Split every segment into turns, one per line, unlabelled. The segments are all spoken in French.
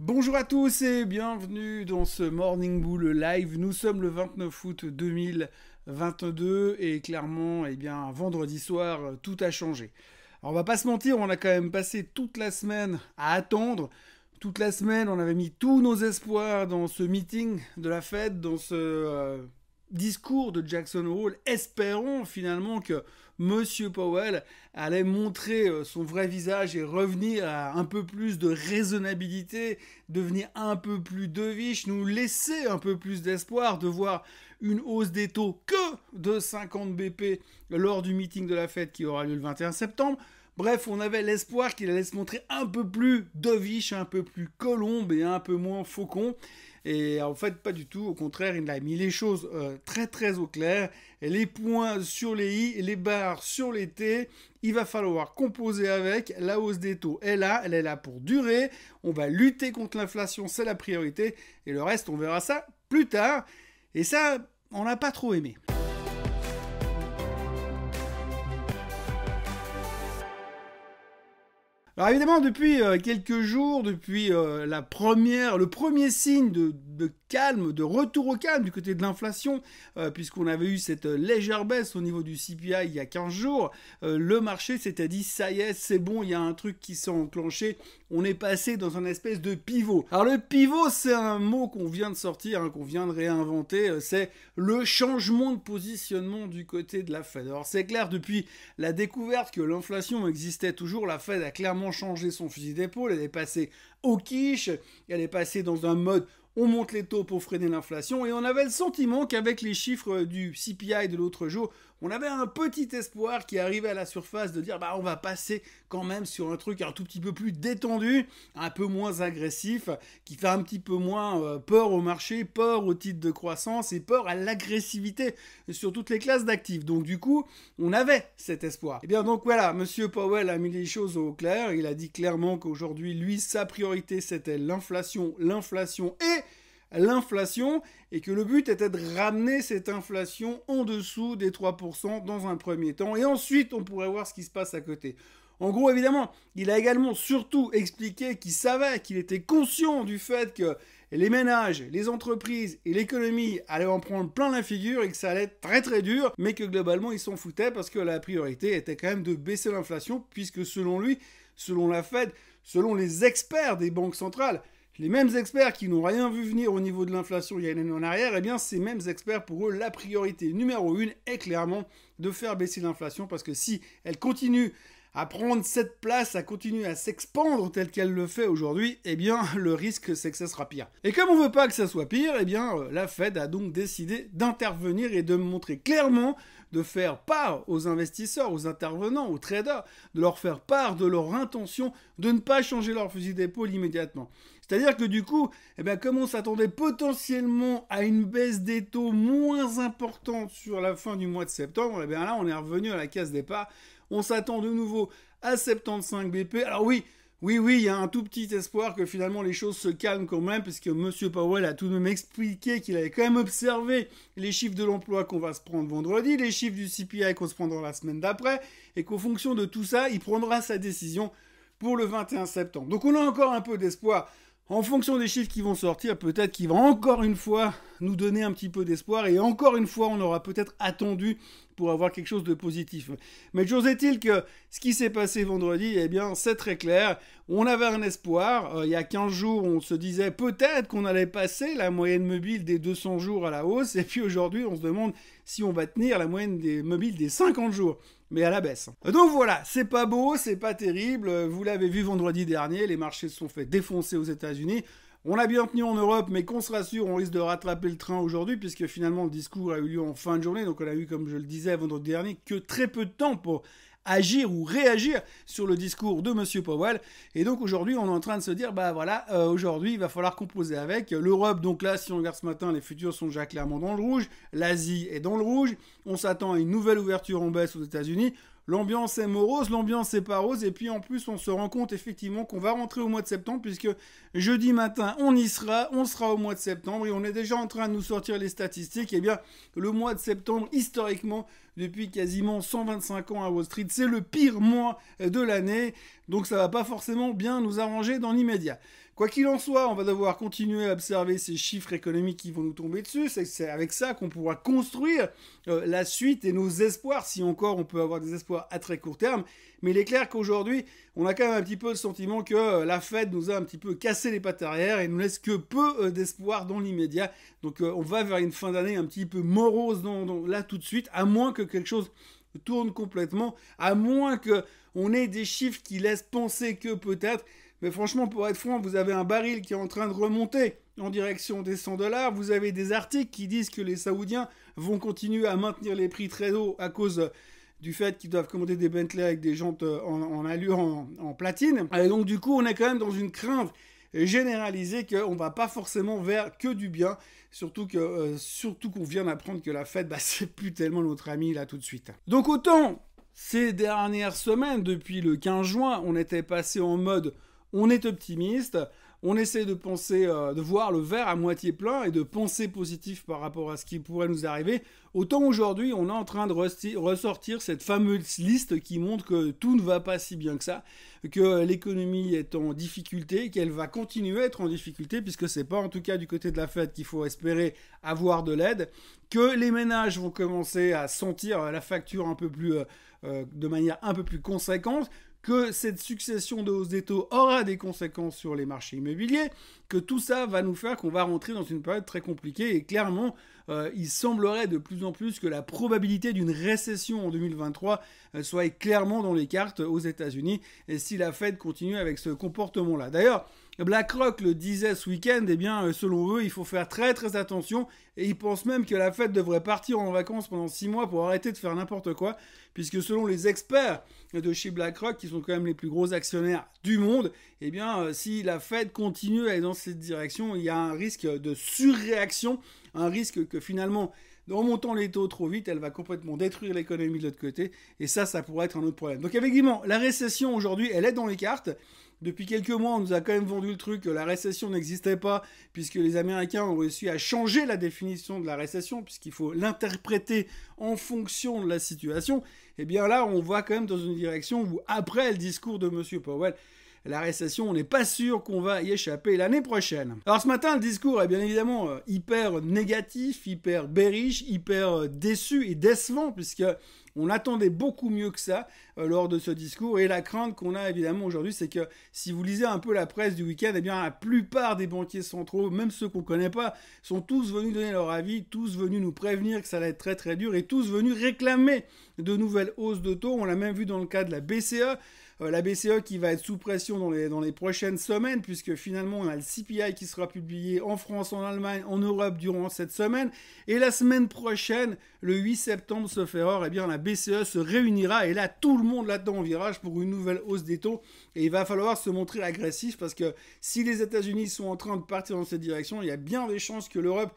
Bonjour à tous et bienvenue dans ce Morning Bull Live. Nous sommes le 29 août 2022 et clairement, eh bien, vendredi soir, euh, tout a changé. Alors, on va pas se mentir, on a quand même passé toute la semaine à attendre. Toute la semaine, on avait mis tous nos espoirs dans ce meeting de la fête, dans ce euh, discours de Jackson Hole, espérons finalement que M. Powell allait montrer euh, son vrai visage et revenir à un peu plus de raisonnabilité, devenir un peu plus deviche, nous laisser un peu plus d'espoir de voir une hausse des taux que de 50 BP lors du meeting de la fête qui aura lieu le 21 septembre. Bref, on avait l'espoir qu'il allait se montrer un peu plus deviche, un peu plus colombe et un peu moins faucon. Et en fait, pas du tout. Au contraire, il a mis les choses euh, très très au clair. les points sur les i, les barres sur les t. Il va falloir composer avec. La hausse des taux est là, elle est là pour durer. On va lutter contre l'inflation, c'est la priorité. Et le reste, on verra ça plus tard. Et ça, on n'a pas trop aimé. Alors évidemment, depuis euh, quelques jours, depuis euh, la première, le premier signe de, de calme, de retour au calme du côté de l'inflation, euh, puisqu'on avait eu cette euh, légère baisse au niveau du CPI il y a 15 jours, euh, le marché s'était dit ça y est, c'est bon, il y a un truc qui s'est enclenché, on est passé dans un espèce de pivot. Alors le pivot, c'est un mot qu'on vient de sortir, hein, qu'on vient de réinventer, c'est le changement de positionnement du côté de la Fed. Alors c'est clair, depuis la découverte que l'inflation existait toujours, la Fed a clairement changé son fusil d'épaule, elle est passée au quiche, elle est passée dans un mode on monte les taux pour freiner l'inflation et on avait le sentiment qu'avec les chiffres euh, du CPI de l'autre jour, on avait un petit espoir qui arrivait à la surface de dire bah on va passer quand même sur un truc un tout petit peu plus détendu, un peu moins agressif, qui fait un petit peu moins euh, peur au marché, peur au titre de croissance et peur à l'agressivité sur toutes les classes d'actifs. Donc du coup, on avait cet espoir. Et eh bien donc voilà, monsieur Powell a mis les choses au clair, il a dit clairement qu'aujourd'hui lui sa priorité c'était l'inflation, l'inflation et l'inflation et que le but était de ramener cette inflation en dessous des 3% dans un premier temps et ensuite on pourrait voir ce qui se passe à côté. En gros, évidemment, il a également surtout expliqué qu'il savait, qu'il était conscient du fait que les ménages, les entreprises et l'économie allaient en prendre plein la figure et que ça allait être très très dur, mais que globalement il s'en foutaient parce que la priorité était quand même de baisser l'inflation, puisque selon lui, selon la Fed, selon les experts des banques centrales, les mêmes experts qui n'ont rien vu venir au niveau de l'inflation il y a une année en arrière, eh bien ces mêmes experts, pour eux, la priorité numéro une est clairement de faire baisser l'inflation parce que si elle continue à prendre cette place, à continuer à s'expandre telle qu'elle le fait aujourd'hui, eh bien le risque c'est que ça sera pire. Et comme on ne veut pas que ça soit pire, eh bien euh, la Fed a donc décidé d'intervenir et de montrer clairement, de faire part aux investisseurs, aux intervenants, aux traders, de leur faire part de leur intention de ne pas changer leur fusil d'épaule immédiatement. C'est-à-dire que du coup, eh bien, comme on s'attendait potentiellement à une baisse des taux moins importante sur la fin du mois de septembre, eh bien là, on est revenu à la case départ. On s'attend de nouveau à 75 BP. Alors oui, oui, oui, il y a un tout petit espoir que finalement les choses se calment quand même, puisque M. Powell a tout de même expliqué qu'il avait quand même observé les chiffres de l'emploi qu'on va se prendre vendredi, les chiffres du CPI qu'on se prendra la semaine d'après, et qu'en fonction de tout ça, il prendra sa décision pour le 21 septembre. Donc on a encore un peu d'espoir en fonction des chiffres qui vont sortir, peut-être qu'il va encore une fois nous donner un petit peu d'espoir. Et encore une fois, on aura peut-être attendu pour avoir quelque chose de positif. Mais chose est-il que ce qui s'est passé vendredi, eh bien, c'est très clair. On avait un espoir. Euh, il y a 15 jours, on se disait peut-être qu'on allait passer la moyenne mobile des 200 jours à la hausse. Et puis aujourd'hui, on se demande si on va tenir la moyenne des mobiles des 50 jours mais à la baisse. Donc voilà, c'est pas beau, c'est pas terrible. Vous l'avez vu vendredi dernier, les marchés se sont fait défoncer aux États-Unis. On l'a bien tenu en Europe, mais qu'on se rassure, on risque de rattraper le train aujourd'hui, puisque finalement le discours a eu lieu en fin de journée, donc on a eu, comme je le disais vendredi dernier, que très peu de temps pour agir ou réagir sur le discours de M. Powell. Et donc aujourd'hui, on est en train de se dire, bah voilà, euh, aujourd'hui, il va falloir composer avec l'Europe. Donc là, si on regarde ce matin, les futurs sont déjà clairement dans le rouge, l'Asie est dans le rouge, on s'attend à une nouvelle ouverture en baisse aux États-Unis l'ambiance est morose, l'ambiance est pas rose, et puis en plus on se rend compte effectivement qu'on va rentrer au mois de septembre, puisque jeudi matin on y sera, on sera au mois de septembre, et on est déjà en train de nous sortir les statistiques, et eh bien le mois de septembre, historiquement, depuis quasiment 125 ans à Wall Street, c'est le pire mois de l'année, donc ça va pas forcément bien nous arranger dans l'immédiat. Quoi qu'il en soit, on va devoir continuer à observer ces chiffres économiques qui vont nous tomber dessus. C'est avec ça qu'on pourra construire euh, la suite et nos espoirs, si encore on peut avoir des espoirs à très court terme. Mais il est clair qu'aujourd'hui, on a quand même un petit peu le sentiment que euh, la Fed nous a un petit peu cassé les pattes arrière et nous laisse que peu euh, d'espoir dans l'immédiat. Donc on va vers une fin d'année un petit peu morose là tout de suite, à moins que quelque chose tourne complètement, à moins que on ait des chiffres qui laissent penser que peut-être mais franchement, pour être franc, vous avez un baril qui est en train de remonter en direction des 100 dollars. Vous avez des articles qui disent que les Saoudiens vont continuer à maintenir les prix très haut à cause du fait qu'ils doivent commander des Bentley avec des jantes en, allure en, platine. Et donc du coup, on est quand même dans une crainte généralisée qu'on ne va pas forcément vers que du bien, surtout que euh, surtout qu'on vient d'apprendre que la fête, bah, c'est plus tellement notre ami là tout de suite. Donc autant ces dernières semaines, depuis le 15 juin, on était passé en mode on est optimiste, on essaie de penser, euh, de voir le verre à moitié plein et de penser positif par rapport à ce qui pourrait nous arriver. Autant aujourd'hui, on est en train de ressortir cette fameuse liste qui montre que tout ne va pas si bien que ça, que l'économie est en difficulté, qu'elle va continuer à être en difficulté, puisque c'est pas en tout cas du côté de la Fed qu'il faut espérer avoir de l'aide, que les ménages vont commencer à sentir la facture un peu plus, euh, euh, de manière un peu plus conséquente, que cette succession de hausses des taux aura des conséquences sur les marchés immobiliers, que tout ça va nous faire qu'on va rentrer dans une période très compliquée et clairement, euh, il semblerait de plus en plus que la probabilité d'une récession en 2023 euh, soit clairement dans les cartes aux États-Unis et si la Fed continue avec ce comportement-là. D'ailleurs, BlackRock le disait ce week-end, eh bien, euh, selon eux, il faut faire très très attention et ils pensent même que la Fed devrait partir en vacances pendant 6 mois pour arrêter de faire n'importe quoi, puisque selon les experts de chez BlackRock, qui sont quand même les plus gros actionnaires du monde, eh bien, euh, si la Fed continue à aller dans cette direction, il y a un risque de surréaction, un risque que finalement, en montant les taux trop vite, elle va complètement détruire l'économie de l'autre côté, et ça, ça pourrait être un autre problème. Donc, effectivement, la récession aujourd'hui, elle est dans les cartes. Depuis quelques mois, on nous a quand même vendu le truc que euh, la récession n'existait pas, puisque les Américains ont réussi à changer la définition de la récession, puisqu'il faut l'interpréter en fonction de la situation. Et eh bien là, on voit quand même dans une direction où, après le discours de M. Powell, la récession, on n'est pas sûr qu'on va y échapper l'année prochaine. Alors ce matin, le discours est bien évidemment euh, hyper négatif, hyper bearish, hyper euh, déçu et décevant, puisque on attendait beaucoup mieux que ça euh, lors de ce discours. Et la crainte qu'on a évidemment aujourd'hui, c'est que si vous lisez un peu la presse du week-end, eh bien la plupart des banquiers centraux, même ceux qu'on ne connaît pas, sont tous venus donner leur avis, tous venus nous prévenir que ça allait être très très dur et tous venus réclamer de nouvelles hausses de taux. On l'a même vu dans le cas de la BCE. Euh, la BCE qui va être sous pression dans les, dans les prochaines semaines, puisque finalement on a le CPI qui sera publié en France, en Allemagne, en Europe durant cette semaine. Et la semaine prochaine, le 8 septembre, sauf erreur, eh bien, la BCE se réunira et là tout le monde l'attend en virage pour une nouvelle hausse des taux. Et il va falloir se montrer agressif parce que si les États-Unis sont en train de partir dans cette direction, il y a bien des chances que l'Europe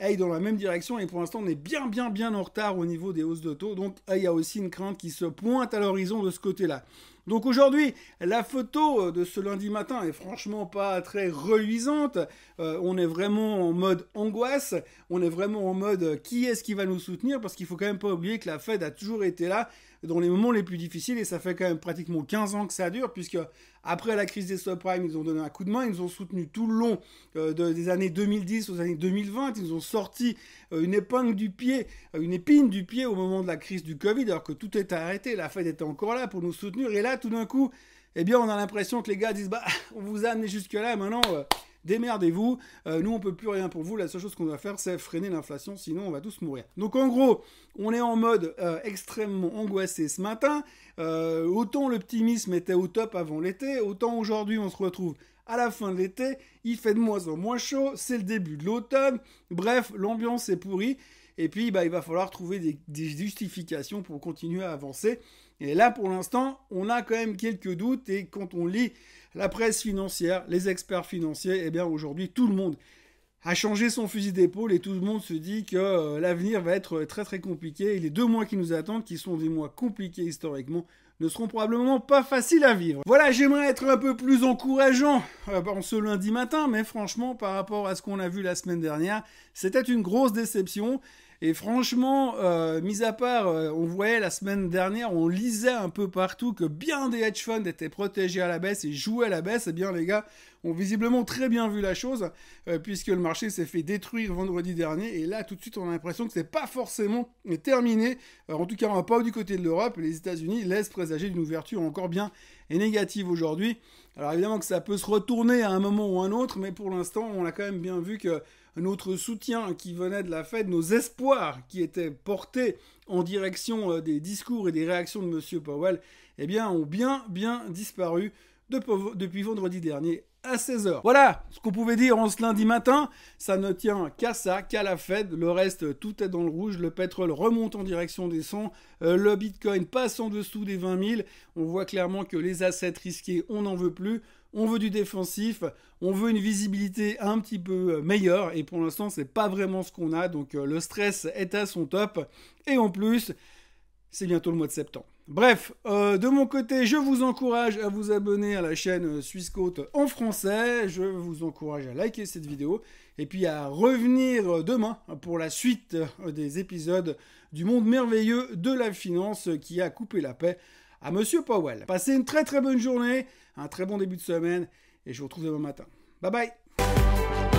aille dans la même direction. Et pour l'instant, on est bien, bien, bien en retard au niveau des hausses de taux. Donc, il y a aussi une crainte qui se pointe à l'horizon de ce côté-là. Donc aujourd'hui, la photo euh, de ce lundi matin est franchement pas très reluisante. Euh, on est vraiment en mode angoisse. On est vraiment en mode euh, qui est-ce qui va nous soutenir Parce qu'il faut quand même pas oublier que la Fed a toujours été là dans les moments les plus difficiles, et ça fait quand même pratiquement 15 ans que ça dure, puisque après la crise des subprimes, ils ont donné un coup de main, ils nous ont soutenu tout le long euh, des années 2010 aux années 2020, ils nous ont sorti euh, une épingle du pied, euh, une épine du pied au moment de la crise du Covid, alors que tout était arrêté, la Fed était encore là pour nous soutenir, et là, tout d'un coup, eh bien, on a l'impression que les gars disent, bah, on vous a amené jusque-là, maintenant démerdez-vous, euh, nous on peut plus rien pour vous, la seule chose qu'on doit faire c'est freiner l'inflation, sinon on va tous mourir. Donc en gros, on est en mode euh, extrêmement angoissé ce matin, euh, autant l'optimisme était au top avant l'été, autant aujourd'hui on se retrouve à la fin de l'été, il fait de moins en moins chaud, c'est le début de l'automne, bref, l'ambiance est pourrie, et puis bah, il va falloir trouver des justifications pour continuer à avancer. Et là, pour l'instant, on a quand même quelques doutes. Et quand on lit la presse financière, les experts financiers, eh bien aujourd'hui, tout le monde a changé son fusil d'épaule et tout le monde se dit que euh, l'avenir va être très très compliqué. Et les deux mois qui nous attendent, qui sont des mois compliqués historiquement, ne seront probablement pas faciles à vivre. Voilà, j'aimerais être un peu plus encourageant euh, en ce lundi matin, mais franchement, par rapport à ce qu'on a vu la semaine dernière, c'était une grosse déception. Et franchement, euh, mis à part, euh, on voyait la semaine dernière, on lisait un peu partout que bien des hedge funds étaient protégés à la baisse et jouaient à la baisse. Eh bien, les gars ont visiblement très bien vu la chose, euh, puisque le marché s'est fait détruire vendredi dernier. Et là, tout de suite, on a l'impression que ce n'est pas forcément terminé. en tout cas, on pas du côté de l'Europe. Les États-Unis laissent présager une ouverture encore bien et négative aujourd'hui. Alors évidemment que ça peut se retourner à un moment ou à un autre, mais pour l'instant, on a quand même bien vu que notre soutien qui venait de la Fed, nos espoirs qui étaient portés en direction euh, des discours et des réactions de M. Powell, eh bien, ont bien, bien disparu depuis vendredi dernier à 16h. Voilà ce qu'on pouvait dire en ce lundi matin. Ça ne tient qu'à ça, qu'à la Fed. Le reste, tout est dans le rouge. Le pétrole remonte en direction des 100. Euh, le Bitcoin passe en dessous des 20 000. On voit clairement que les assets risqués, on n'en veut plus on veut du défensif, on veut une visibilité un petit peu euh, meilleure et pour l'instant c'est pas vraiment ce qu'on a donc euh, le stress est à son top et en plus c'est bientôt le mois de septembre. Bref, euh, de mon côté, je vous encourage à vous abonner à la chaîne Suisse en français. Je vous encourage à liker cette vidéo et puis à revenir demain pour la suite des épisodes du monde merveilleux de la finance qui a coupé la paix à Monsieur Powell. Passez une très très bonne journée. Un très bon début de semaine et je vous retrouve demain matin. Bye bye